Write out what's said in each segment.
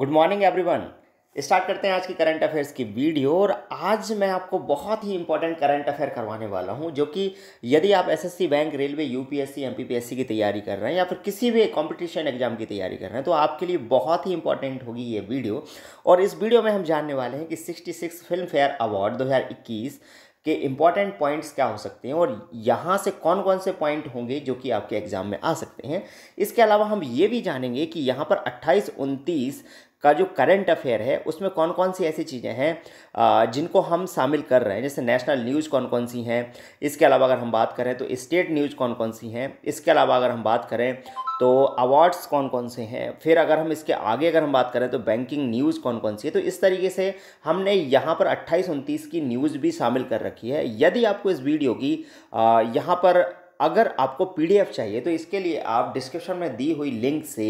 good morning everyone start करते हैं आज की करंट अफेयर्स की वीडियो और आज मैं आपको बहुत ही इंपॉर्टेंट करंट अफेयर करवाने वाला हूं जो कि यदि आप SSC bank railway UPSC MPPSC की तैयारी कर रहे हैं या फिर किसी भी कंपटीशन एग्जाम की तैयारी कर रहे हैं तो आपके लिए बहुत ही इंपॉर्टेंट होगी ये वीडियो और इस वीडियो में हम जानने वाले हैं कि सिक्सटी फिल्म फेयर अवार्ड दो के इम्पॉर्टेंट पॉइंट्स क्या हो सकते हैं और यहाँ से कौन कौन से पॉइंट होंगे जो कि आपके एग्ज़ाम में आ सकते हैं इसके अलावा हम ये भी जानेंगे कि यहाँ पर 28, 29 का जो करंट अफेयर है उसमें कौन कौन सी ऐसी चीज़ें हैं जिनको हम शामिल कर रहे हैं जैसे नेशनल न्यूज़ कौन कौन सी हैं इसके अलावा अगर हम बात करें तो स्टेट न्यूज़ कौन कौन सी हैं इसके अलावा अगर हम बात करें तो अवार्ड्स कौन कौन से हैं फिर अगर हम इसके आगे अगर हम बात करें तो बैंकिंग न्यूज़ कौन कौन सी है तो इस तरीके से हमने यहाँ पर अट्ठाईस उनतीस की न्यूज़ भी शामिल कर रखी है यदि आपको इस वीडियो की यहाँ पर अगर आपको पीडीएफ चाहिए तो इसके लिए आप डिस्क्रिप्शन में दी हुई लिंक से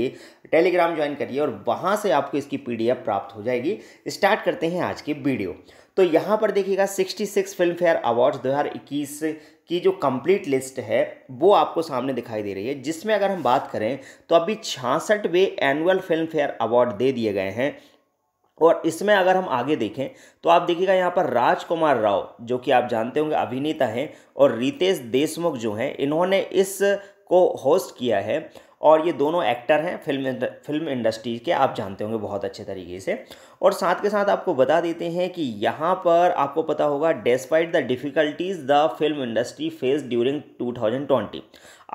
टेलीग्राम ज्वाइन करिए और वहाँ से आपको इसकी पीडीएफ प्राप्त हो जाएगी स्टार्ट करते हैं आज की वीडियो तो यहाँ पर देखिएगा 66 फिल्म फेयर अवार्ड्स दो की जो कंप्लीट लिस्ट है वो आपको सामने दिखाई दे रही है जिसमें अगर हम बात करें तो अभी छियासठवें एनुअल फिल्म फेयर अवार्ड दे दिए गए हैं और इसमें अगर हम आगे देखें तो आप देखिएगा यहाँ पर राजकुमार राव जो कि आप जानते होंगे अभिनेता हैं और रितेश देशमुख जो हैं इन्होंने इस को होस्ट किया है और ये दोनों एक्टर हैं फिल्म फिल्म इंडस्ट्री के आप जानते होंगे बहुत अच्छे तरीके से और साथ के साथ आपको बता देते हैं कि यहाँ पर आपको पता होगा despite the difficulties the film industry face during 2020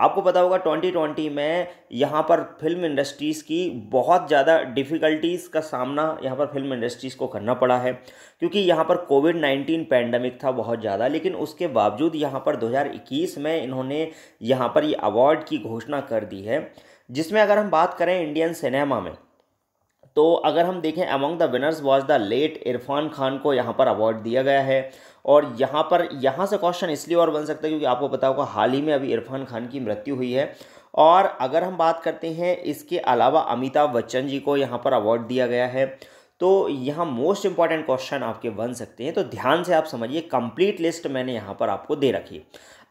आपको पता होगा 2020 में यहाँ पर फिल्म इंडस्ट्रीज़ की बहुत ज़्यादा डिफ़िकल्टीज़ का सामना यहाँ पर फिल्म इंडस्ट्रीज़ को करना पड़ा है क्योंकि यहाँ पर कोविड 19 पैंडमिक था बहुत ज़्यादा लेकिन उसके बावजूद यहाँ पर दो में इन्होंने यहाँ पर ये यह अवार्ड की घोषणा कर दी है जिसमें अगर हम बात करें इंडियन सिनेमा में तो अगर हम देखें among the winners was the late Irrfan Khan को यहाँ पर अवार्ड दिया गया है और यहाँ पर यहाँ से क्वेश्चन इसलिए और बन सकता है क्योंकि आपको पता होगा हाल ही में अभी इरफान खान की मृत्यु हुई है और अगर हम बात करते हैं इसके अलावा अमिताभ बच्चन जी को यहाँ पर अवार्ड दिया गया है तो यहाँ मोस्ट इंपॉर्टेंट क्वेश्चन आपके बन सकते हैं तो ध्यान से आप समझिए कंप्लीट लिस्ट मैंने यहाँ पर आपको दे रखी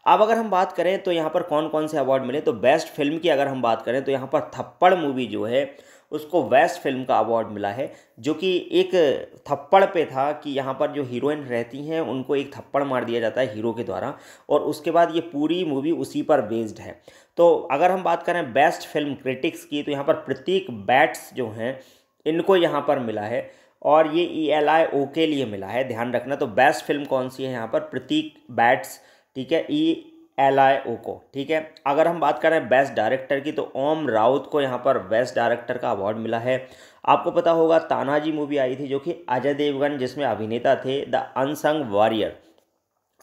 अब अगर हम बात करें तो यहाँ पर कौन कौन से अवार्ड मिले तो बेस्ट फिल्म की अगर हम बात करें तो यहाँ पर थप्पड़ मूवी जो है उसको बेस्ट फिल्म का अवार्ड मिला है जो कि एक थप्पड़ पे था कि यहाँ पर जो हीरोइन रहती हैं उनको एक थप्पड़ मार दिया जाता है हीरो के द्वारा और उसके बाद ये पूरी मूवी उसी पर बेस्ड है तो अगर हम बात करें बेस्ट फिल्म क्रिटिक्स की तो यहाँ पर प्रतीक बैट्स जो हैं इनको यहाँ पर मिला है और ये ई एल आई ओ के लिए मिला है ध्यान रखना तो बेस्ट फिल्म कौन सी है यहाँ पर प्रतीक बैट्स ठीक है ई एल आई ओ को ठीक है अगर हम बात करें बेस्ट डायरेक्टर की तो ओम राउत को यहाँ पर बेस्ट डायरेक्टर का अवार्ड मिला है आपको पता होगा तानाजी मूवी आई थी जो कि अजय देवगन जिसमें अभिनेता थे द अनसंग वॉरियर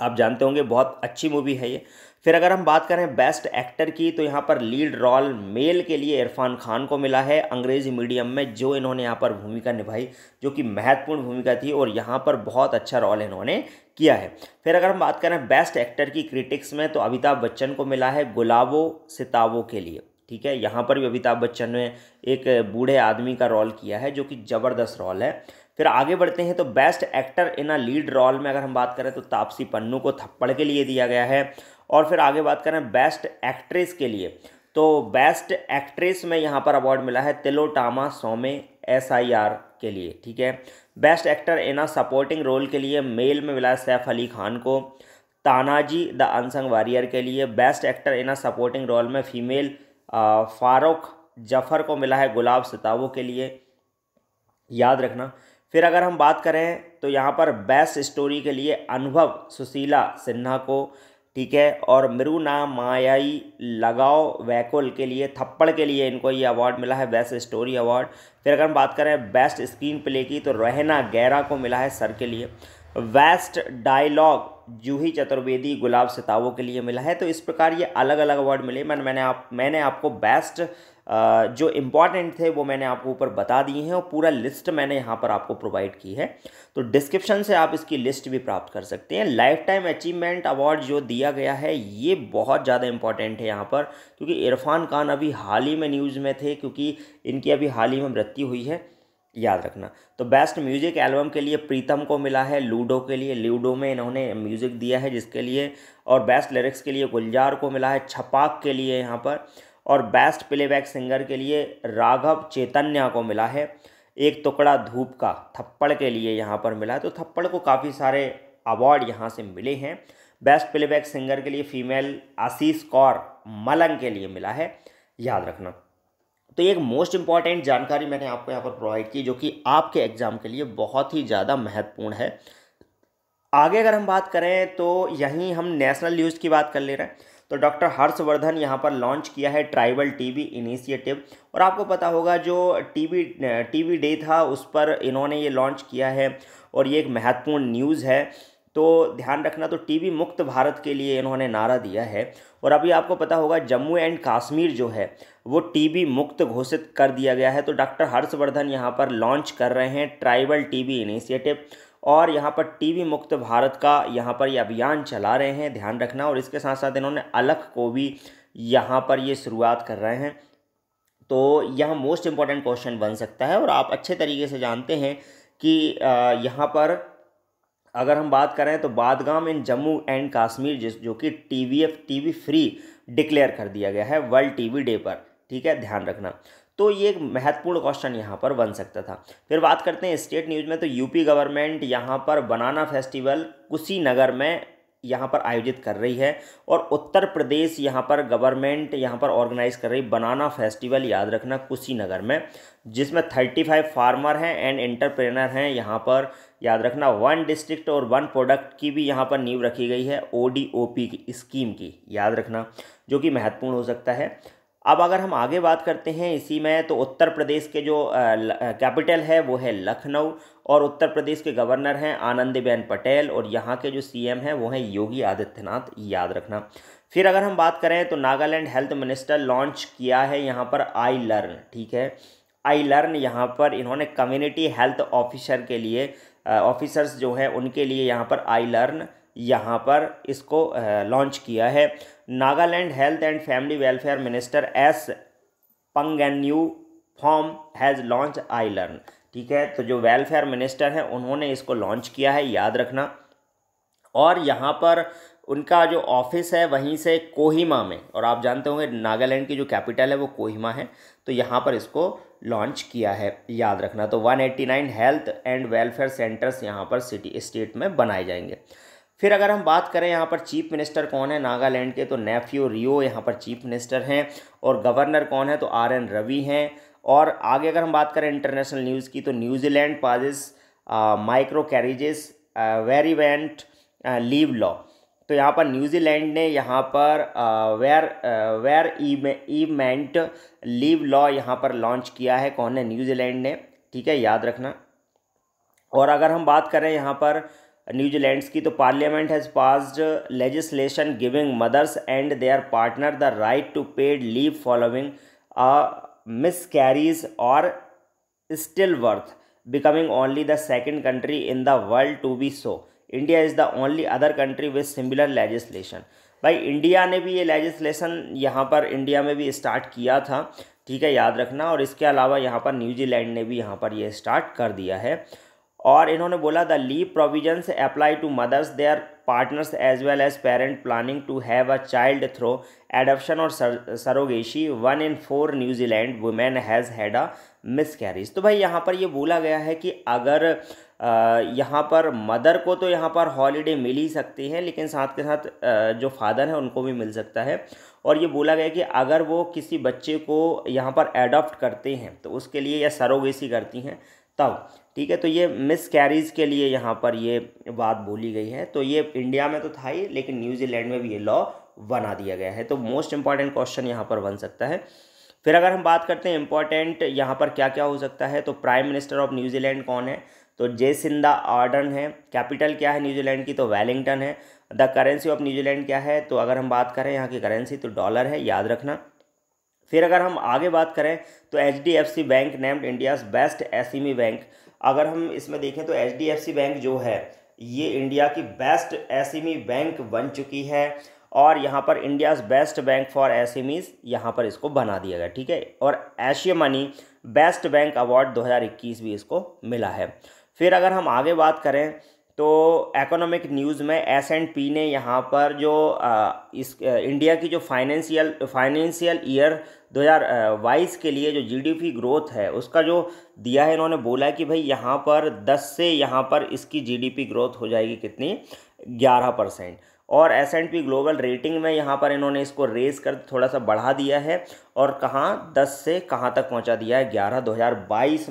आप जानते होंगे बहुत अच्छी मूवी है ये फिर अगर हम बात करें बेस्ट एक्टर की तो यहाँ पर लीड रोल मेल के लिए इरफान खान को मिला है अंग्रेजी मीडियम में जो इन्होंने यहाँ पर भूमिका निभाई जो कि महत्वपूर्ण भूमिका थी और यहाँ पर बहुत अच्छा रोल इन्होंने किया है फिर अगर हम बात करें बेस्ट एक्टर की क्रिटिक्स में तो अमिताभ बच्चन को मिला है गुलाबो सिताबों के लिए ठीक है यहाँ पर भी अमिताभ बच्चन ने एक बूढ़े आदमी का रोल किया है जो कि ज़बरदस्त रोल है फिर आगे बढ़ते हैं तो best actor in a lead role में अगर हम बात करें तो तापसी पन्नू को थप्पड़ के लिए दिया गया है और फिर आगे बात करें बेस्ट एक्ट्रेस के लिए तो बेस्ट एक्ट्रेस में यहाँ पर अवार्ड मिला है तिलोटामा सोमे एस आई आर के लिए ठीक है best actor in a supporting role के लिए मेल में मिला है सैफ अली खान को तानाजी द अनसंग वारियर के लिए best actor in a supporting role में फीमेल फारूक जफर को मिला है गुलाब सितावो के लिए याद रखना फिर अगर हम बात करें तो यहाँ पर बेस्ट स्टोरी के लिए अनुभव सुशीला सिन्हा को ठीक है और मृना मायाई लगाओ वैकुल के लिए थप्पड़ के लिए इनको ये अवार्ड मिला है बेस्ट स्टोरी अवार्ड फिर अगर हम बात करें बेस्ट स्क्रीन प्ले की तो रहना गैरा को मिला है सर के लिए बेस्ट डायलॉग जूही चतुर्वेदी गुलाब सितावों के लिए मिला है तो इस प्रकार ये अलग अलग अवार्ड मिले मैंने मैंने आप मैंने आपको बेस्ट जो इम्पॉर्टेंट थे वो मैंने आपको ऊपर बता दिए हैं और पूरा लिस्ट मैंने यहाँ पर आपको प्रोवाइड की है तो डिस्क्रिप्शन से आप इसकी लिस्ट भी प्राप्त कर सकते हैं लाइफ टाइम अचीवमेंट अवार्ड जो दिया गया है ये बहुत ज़्यादा इंपॉर्टेंट है यहाँ पर क्योंकि इरफान खान अभी हाल ही में न्यूज़ में थे क्योंकि इनकी अभी हाल ही में मृत्यु हुई है याद रखना तो बेस्ट म्यूजिक एल्बम के लिए प्रीतम को मिला है लूडो के लिए लूडो में इन्होंने म्यूज़िक दिया है जिसके लिए और बेस्ट लिरिक्स के लिए गुलजार को मिला है छपाक के लिए यहाँ पर और बेस्ट प्लेबैक सिंगर के लिए राघव चैतन्या को मिला है एक टुकड़ा धूप का थप्पड़ के लिए यहाँ पर मिला है तो थप्पड़ को काफ़ी सारे अवार्ड यहाँ से मिले हैं बेस्ट प्लेबैक सिंगर के लिए फीमेल आशीष कौर मलंग के लिए मिला है याद रखना तो एक मोस्ट इम्पॉर्टेंट जानकारी मैंने आपको यहाँ पर प्रोवाइड की जो कि आपके एग्ज़ाम के लिए बहुत ही ज़्यादा महत्वपूर्ण है आगे अगर हम बात करें तो यहीं हम नेशनल न्यूज़ की बात कर ले रहे हैं तो डॉक्टर हर्षवर्धन यहाँ पर लॉन्च किया है ट्राइबल टीबी इनिशिएटिव और आपको पता होगा जो टीबी टीबी डे था उस पर इन्होंने ये लॉन्च किया है और ये एक महत्वपूर्ण न्यूज़ है तो ध्यान रखना तो टीबी मुक्त भारत के लिए इन्होंने नारा दिया है और अभी आपको पता होगा जम्मू एंड कश्मीर जो है वो टीबी मुक्त घोषित कर दिया गया है तो डॉक्टर हर्षवर्धन यहाँ पर लॉन्च कर रहे हैं ट्राइबल टीबी इनिशिएटिव और यहाँ पर टीवी मुक्त भारत का यहाँ पर ये यह अभियान चला रहे हैं ध्यान रखना और इसके साथ साथ इन्होंने अलख को भी यहाँ पर ये यह शुरुआत कर रहे हैं तो यह मोस्ट इम्पॉर्टेंट क्वेश्चन बन सकता है और आप अच्छे तरीके से जानते हैं कि यहाँ पर अगर हम बात करें तो बादगाम इन जम्मू एंड कश्मीर जिस जो कि T B F T B free declare कर दिया गया है वर्ल्ड टी वी डे पर ठीक है ध्यान रखना तो ये एक महत्वपूर्ण क्वेश्चन यहाँ पर बन सकता था फिर बात करते हैं स्टेट न्यूज़ में तो यूपी गवर्नमेंट यहाँ पर बनाना फेस्टिवल कुशीनगर में यहाँ पर आयोजित कर रही है और उत्तर प्रदेश यहाँ पर गवर्नमेंट यहाँ पर ऑर्गेनाइज कर रही बनाना फेस्टिवल याद रखना कुशीनगर में जिसमें थर्टी फाइव फार्मर हैं एंड एंटरप्रेनर हैं यहाँ पर याद रखना वन डिस्ट्रिक्ट और वन प्रोडक्ट की भी यहाँ पर नींव रखी गई है ओ डी ओ पी की स्कीम की याद रखना जो कि महत्वपूर्ण हो सकता है अब अगर हम आगे बात करते हैं इसी में तो उत्तर प्रदेश के जो कैपिटल है वो है लखनऊ और उत्तर प्रदेश के गवर्नर हैं आनंदीबेन पटेल और यहाँ के जो सीएम हैं वो हैं योगी आदित्यनाथ याद रखना फिर अगर हम बात करें तो नागालैंड हेल्थ मिनिस्टर लॉन्च किया है यहाँ पर आई लर्न ठीक है आई लर्न यहाँ पर इन्होंने कम्युनिटी हेल्थ ऑफिसर के लिए ऑफिसर्स जो हैं उनके लिए यहाँ पर आई लर्न यहाँ पर इसको लॉन्च किया है Nagaland health and family welfare minister S Pangnyu Phom has launch I learn ठीक है तो जो वेलफेयर मिनिस्टर हैं उन्होंने इसको लॉन्च किया है याद रखना और यहाँ पर उनका जो ऑफिस है वहीं से कोहिमा में और आप जानते होंगे नागालैंड की जो कैपिटल है वो कोहिमा है तो यहाँ पर इसको लॉन्च किया है याद रखना तो 189 हेल्थ एंड वेलफेयर सेंटर्स यहाँ पर सिटी स्टेट में बनाए जाएंगे फिर अगर हम बात करें यहाँ पर चीफ मिनिस्टर कौन है नागालैंड के तो नेफ्यू रियो यहाँ पर चीफ मिनिस्टर हैं और गवर्नर कौन है तो आर एन रवि हैं और आगे अगर हम बात करें इंटरनेशनल न्यूज़ की तो New Zealand passes miscarriages bereavement leave law तो यहाँ पर न्यूजीलैंड ने यहाँ पर bereavement leave law यहाँ पर लॉन्च किया है कौन है न्यूजीलैंड ने ठीक है याद रखना और अगर हम बात करें यहाँ पर न्यूजीलैंड की तो parliament has passed legislation giving mothers and their partner the right to paid leave following carriage और stillbirth becoming only the second country in the world to be so India is the only other country with similar legislation भाई India ने भी ये legislation यहाँ पर India में भी start किया था ठीक है याद रखना और इसके अलावा यहाँ पर न्यूजीलैंड ने भी यहाँ पर ये स्टार्ट कर दिया है और इन्होंने बोला the leave provisions apply to mothers their partners as well as parent planning to have a child through adoption और surrogacy one in four New Zealand women has had a carriage तो भाई यहाँ पर ये बोला गया है कि अगर यहाँ पर मदर को तो यहाँ पर हॉलीडे मिल ही सकती है लेकिन साथ के साथ जो फादर हैं उनको भी मिल सकता है और ये बोला गया कि अगर वो किसी बच्चे को यहाँ पर एडॉप्ट करते हैं तो उसके लिए या सरोगेसी करती हैं तब ठीक है तो ये मिस कैरीज के लिए यहाँ पर ये बात बोली गई है तो ये इंडिया में तो था ही लेकिन न्यूजीलैंड में भी ये लॉ बना दिया गया है तो मोस्ट इंपॉर्टेंट क्वेश्चन यहाँ पर बन सकता है फिर अगर हम बात करते हैं इंपॉर्टेंट यहाँ पर क्या क्या हो सकता है तो प्राइम मिनिस्टर ऑफ न्यूजीलैंड कौन है तो जेसिंदा आर्डन है कैपिटल क्या है न्यूजीलैंड की तो वेलिंगटन है द करेंसी ऑफ न्यूजीलैंड क्या है तो अगर हम बात करें यहाँ की करेंसी तो डॉलर है याद रखना फिर अगर हम आगे बात करें तो H bank named India's best S bank अगर हम इसमें देखें तो एच बैंक जो है ये इंडिया की बेस्ट एस बैंक बन चुकी है और यहाँ पर India's best bank for S M यहाँ पर इसको बना दिया गया ठीक है और Asia money best bank award 2021 भी इसको मिला है फिर अगर हम आगे बात करें तो इकोनॉमिक न्यूज़ में एस एंड पी ने यहाँ पर जो इस इंडिया की जो फाइनेंशियल फाइनेंशियल ईयर 2022 के लिए जो जीडीपी ग्रोथ है उसका जो दिया है इन्होंने बोला कि भाई यहाँ पर 10 से यहाँ पर इसकी जीडीपी ग्रोथ हो जाएगी कितनी 11 परसेंट और S and P global rating में यहाँ पर इन्होंने इसको रेज कर थोड़ा सा बढ़ा दिया है और कहाँ 10 से कहाँ तक पहुँचा दिया है ग्यारह दो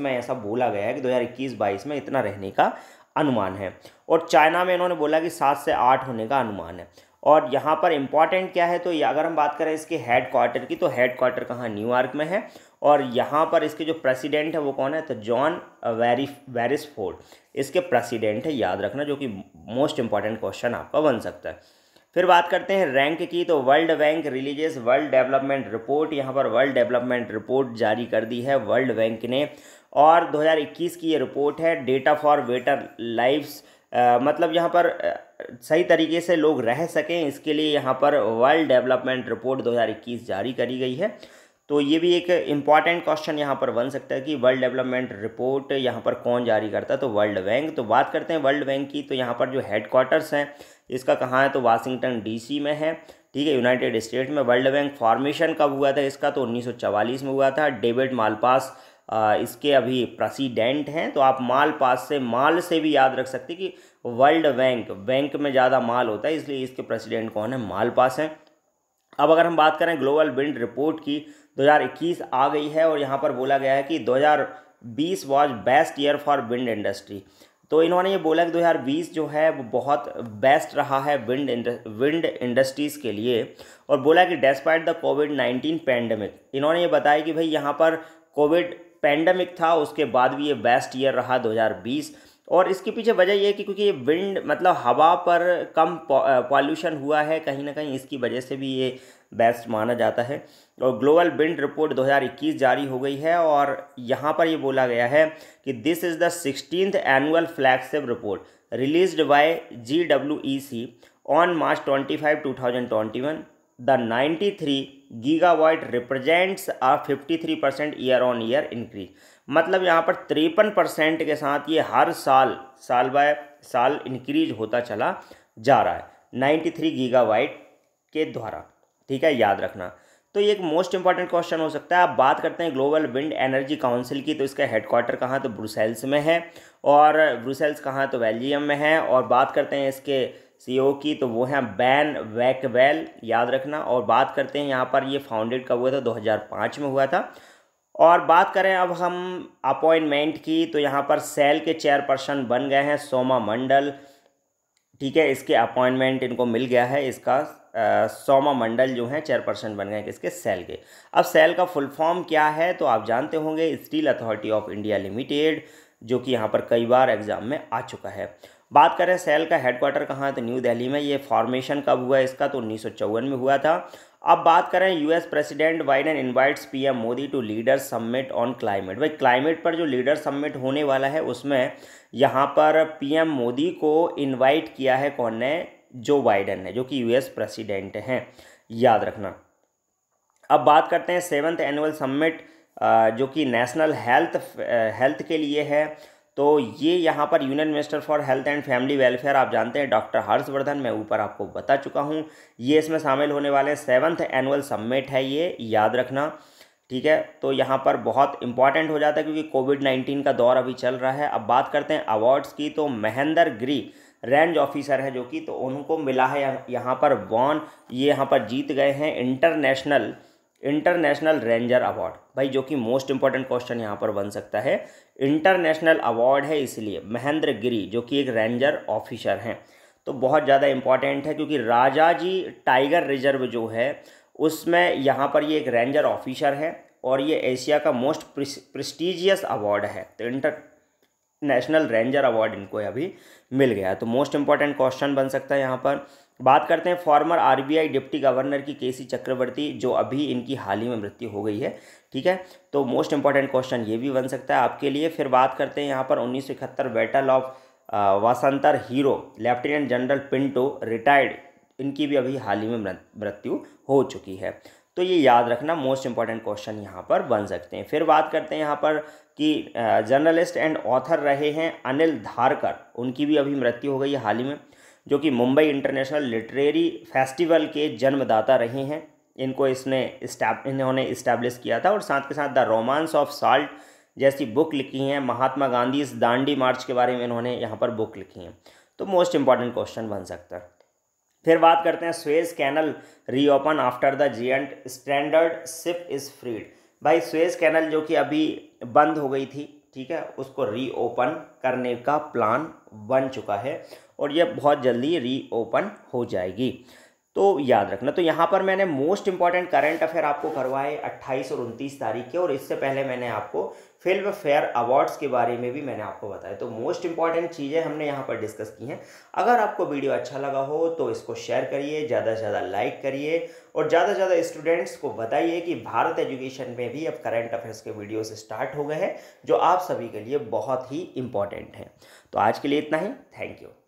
में ऐसा बोला गया है कि दो हज़ार में इतना रहने का अनुमान है और चाइना में इन्होंने बोला कि सात से आठ होने का अनुमान है और यहाँ पर इम्पॉर्टेंट क्या है तो अगर हम बात करें इसके हेड क्वार्टर की तो हेड क्वार्टर कहाँ न्यूयॉर्क में है और यहाँ पर इसके जो प्रेसिडेंट है वो कौन है तो जॉन वेरी वेरिसफोर्ड इसके प्रेसिडेंट है याद रखना जो कि मोस्ट इंपॉर्टेंट क्वेश्चन आपका बन सकता है फिर बात करते हैं रैंक की तो World Bank releases world development report यहाँ पर वर्ल्ड डेवलपमेंट रिपोर्ट जारी कर दी है वर्ल्ड बैंक ने और 2021 की ये रिपोर्ट है डेटा फॉर वेटर लाइफ्स आ, मतलब यहाँ पर सही तरीके से लोग रह सकें इसके लिए यहाँ पर वर्ल्ड डेवलपमेंट रिपोर्ट 2021 जारी करी गई है तो ये भी एक इम्पॉर्टेंट क्वेश्चन यहाँ पर बन सकता है कि वर्ल्ड डेवलपमेंट रिपोर्ट यहाँ पर कौन जारी करता है तो वर्ल्ड बैंक तो बात करते हैं वर्ल्ड बैंक की तो यहाँ पर जो हेडक्वार्टर्स हैं इसका कहाँ है तो वाशिंगटन डीसी में है ठीक है यूनाइटेड स्टेट में वर्ल्ड बैंक फॉर्मेशन कब हुआ था इसका तो 1944 में हुआ था डेविड मालपास इसके अभी प्रेसिडेंट हैं तो आप माल पास से माल से भी याद रख सकते कि वर्ल्ड बैंक बैंक में ज़्यादा माल होता है इसलिए इसके प्रेसिडेंट कौन है माल पास हैं अब अगर हम बात करें ग्लोबल विंड रिपोर्ट की 2021 आ गई है और यहाँ पर बोला गया है कि 2020 was best year for wind industry तो इन्होंने ये बोला कि 2020 जो है वो बहुत बेस्ट रहा है विंड विंड इंडस्ट्रीज़ के लिए और बोला कि डेस्पाइट द कोविड 19 पैंडमिक इन्होंने ये बताया कि भाई यहाँ पर कोविड पैंडमिक था उसके बाद भी ये बेस्ट ईयर रहा 2020 और इसके पीछे वजह यह है कि क्योंकि ये विंड मतलब हवा पर कम पॉल्यूशन हुआ है कहीं ना कहीं इसकी वजह से भी ये बेस्ट माना जाता है और ग्लोबल विंड रिपोर्ट 2021 जारी हो गई है और यहाँ पर ये बोला गया है कि this is the sixteen annual flagship report release by G W E C on March twenty five two thousand twenty one the ninety three gigawatt represents uh 53 percent year on year increase मतलब यहाँ पर तिरपन percent के साथ ये हर साल साल bye साल इंक्रीज होता चला जा रहा है नाइन्टी थ्री गीगावाइट के द्वारा ठीक है याद रखना तो ये एक मोस्ट इंपॉर्टेंट क्वेश्चन हो सकता है आप बात करते हैं ग्लोबल विंड एनर्जी काउंसिल की तो इसका हेडक्वार्टर कहाँ तो ब्रुसेल्स में है और ब्रुसेल्स कहाँ तो बेल्जियम में है और बात करते हैं इसके सीईओ की तो वो हैं बैन वैकवेल याद रखना और बात करते हैं यहाँ पर ये फाउंडेड कब हुआ था 2005 में हुआ था और बात करें अब हम अपॉइंटमेंट की तो यहाँ पर सेल के चेयरपर्सन बन गए हैं सोमा मंडल ठीक है इसके अपॉइंटमेंट इनको मिल गया है इसका आ, सोमा मंडल जो है चेयरपर्सन बन गए इसके सेल के अब सेल का फुल फॉर्म क्या है तो आप जानते होंगे Steel Authority of India Limited जो कि यहाँ पर कई बार एग्ज़ाम में आ चुका है बात करें सेल का हेडक्वार्टर कहाँ है तो न्यू दिल्ली में ये फॉर्मेशन कब हुआ इसका तो उन्नीस में हुआ था अब बात करें US president Biden invites PM Modi to leader summit on climate भाई क्लाइमेट पर जो लीडर सम्मिट होने वाला है उसमें यहाँ पर पीएम मोदी को इनवाइट किया है कौन ने जो बाइडन ने जो कि यूएस प्रेसिडेंट हैं याद रखना अब बात करते हैं सेवन्थ एनुअल सम्मिट जो कि नेशनल हेल्थ हेल्थ के लिए है तो ये यहाँ पर union minister for health and family welfare आप जानते हैं डॉक्टर हर्षवर्धन मैं ऊपर आपको बता चुका हूँ ये इसमें शामिल होने वाले सेवन्थ एनुअल सबमिट है ये याद रखना ठीक है तो यहाँ पर बहुत इंपॉर्टेंट हो जाता है क्योंकि कोविड नाइन्टीन का दौर अभी चल रहा है अब बात करते हैं अवार्ड्स की तो महेंद्र गिरी रेंज ऑफिसर है जो कि तो उनको मिला है यहाँ पर वॉन ये यहाँ पर जीत गए हैं इंटरनेशनल इंटरनेशनल रेंजर अवार्ड भाई जो कि मोस्ट इंपॉर्टेंट क्वेश्चन यहाँ पर बन सकता है इंटरनेशनल अवार्ड है इसलिए महेंद्र गिरी जो कि एक रेंजर ऑफिसर हैं तो बहुत ज़्यादा इंपॉर्टेंट है क्योंकि राजा जी टाइगर रिजर्व जो है उसमें यहाँ पर ये एक रेंजर ऑफिसर हैं और ये एशिया का मोस्ट प्रेस्टिजियस अवार्ड है तो इंटर नेशनल रेंजर अवार्ड इनको अभी मिल गया तो मोस्ट इंपॉर्टेंट क्वेश्चन बन सकता है यहाँ पर बात करते हैं फॉर्मर आरबीआई डिप्टी गवर्नर की केसी चक्रवर्ती जो अभी इनकी हाल ही में मृत्यु हो गई है ठीक है तो मोस्ट इंपॉर्टेंट क्वेश्चन ये भी बन सकता है आपके लिए फिर बात करते हैं यहाँ पर उन्नीस सौ इकहत्तर battle of Basantar hero lieutenant general Pinto retired इनकी भी अभी हाल ही में मृत्यु हो चुकी है तो ये याद रखना मोस्ट इंपॉर्टेंट क्वेश्चन यहाँ पर बन सकते हैं फिर बात करते हैं यहाँ पर कि जर्नलिस्ट एंड ऑथर रहे हैं अनिल धारकर उनकी भी अभी मृत्यु हो गई है हाल ही में जो कि मुंबई इंटरनेशनल लिटरेरी फेस्टिवल के जन्मदाता रहे हैं इनको इसने इन्होंने इस्टेब्लिश किया था और साथ के साथ द रोमांस ऑफ साल्ट जैसी बुक लिखी हैं महात्मा गांधी इस दांडी मार्च के बारे में इन्होंने यहाँ पर बुक लिखी हैं तो मोस्ट इम्पॉर्टेंट क्वेश्चन बन सकता है फिर बात करते हैं Suez canal reopen after the G and standard ship is freed भाई स्वेज कैनल जो कि अभी बंद हो गई थी ठीक है उसको रीओपन करने का प्लान बन चुका है और ये बहुत जल्दी रीओपन हो जाएगी तो याद रखना तो यहाँ पर मैंने मोस्ट इंपॉर्टेंट करंट अफेयर आपको करवाए 28 और 29 तारीख के और इससे पहले मैंने आपको फिल्म फेयर अवार्ड्स के बारे में भी मैंने आपको बताया तो मोस्ट इंपॉर्टेंट चीज़ें हमने यहाँ पर डिस्कस की हैं अगर आपको वीडियो अच्छा लगा हो तो इसको शेयर करिए ज़्यादा से ज़्यादा लाइक करिए और ज़्यादा से ज़्यादा स्टूडेंट्स को बताइए कि भारत एजुकेशन में भी अब करंट अफेयर्स के वीडियोज स्टार्ट हो गए हैं जो आप सभी के लिए बहुत ही इंपॉर्टेंट हैं तो आज के लिए इतना ही थैंक यू